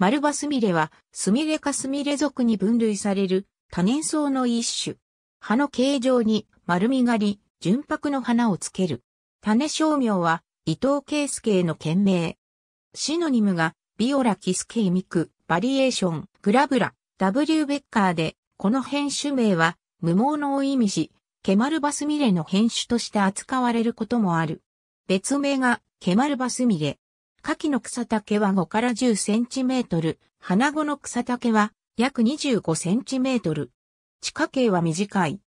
マルバスミレは、スミレかスミレ属に分類される多年草の一種。葉の形状に丸みがり、純白の花をつける。種商名は、伊藤圭介の県名。シノニムが、ビオラキスケイミク、バリエーション、グラブラ、W ベッカーで、この編種名は、無毛のを意味し、ケマルバスミレの編種として扱われることもある。別名が、ケマルバスミレ。牡蠣の草丈は5から10センチメートル、花子の草丈は約25センチメートル。地下茎は短い。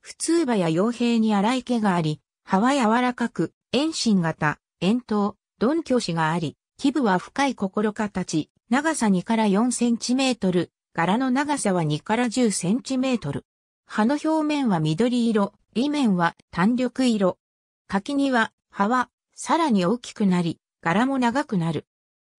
普通葉や傭兵に荒い毛があり、葉は柔らかく、遠心型、円筒、鈍挙子があり、基部は深い心形、長さ2から4センチメートル、柄の長さは2から10センチメートル。葉の表面は緑色、裏面は単緑色。柿には葉はさらに大きくなり、柄も長くなる。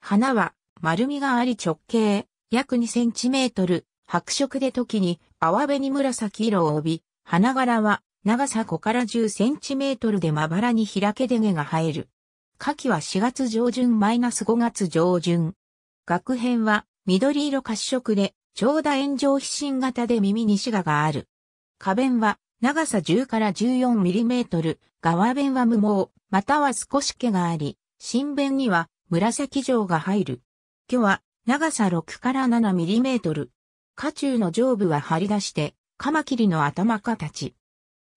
花は丸みがあり直径約2センチメートル、白色で時に泡辺に紫色を帯び、花柄は長さ5から10センチメートルでまばらに開けで毛が生える。花期は4月上旬マイナス5月上旬。学編は緑色褐色で、長打円状皮心型で耳にしががある。花弁は長さ10から14ミリメートル、側弁は無毛、または少し毛があり、新弁には紫状が入る。日は長さ6から7ミリメートル。下中の上部は張り出して、カマキリの頭形。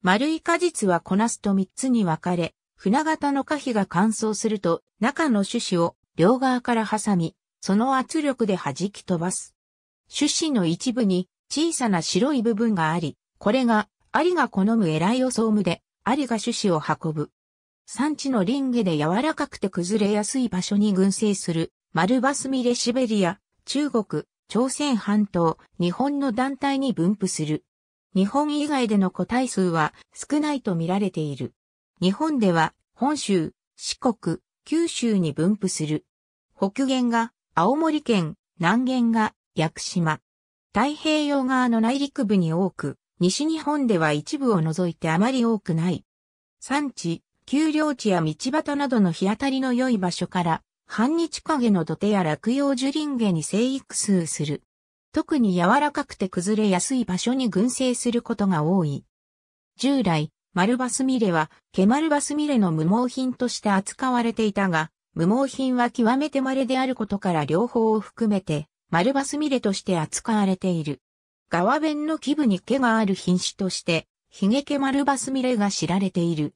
丸い果実はこなすと3つに分かれ、船型の花皮が乾燥すると、中の種子を両側から挟み、その圧力で弾き飛ばす。種子の一部に小さな白い部分があり、これが、アリが好むエライオソームで、アリが種子を運ぶ。産地のリンゲで柔らかくて崩れやすい場所に群生する、マルバスミレシベリア、中国、朝鮮半島、日本の団体に分布する。日本以外での個体数は少ないと見られている。日本では本州、四国、九州に分布する。北限が青森県、南限が屋久島。太平洋側の内陸部に多く、西日本では一部を除いてあまり多くない。産地、丘陵地や道端などの日当たりの良い場所から、半日陰の土手や落葉樹林下に生育数する。特に柔らかくて崩れやすい場所に群生することが多い。従来、マルバスミレは、ケマルバスミレの無毛品として扱われていたが、無毛品は極めて稀であることから両方を含めて、マルバスミレとして扱われている。側弁の基部に毛がある品種として、ヒゲケマルバスミレが知られている。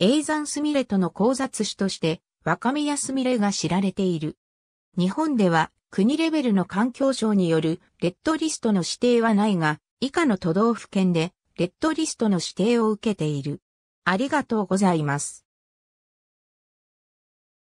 ザ山スミレとの交雑種として、若宮スミレが知られている。日本では、国レベルの環境省によるレッドリストの指定はないが、以下の都道府県でレッドリストの指定を受けている。ありがとうございます。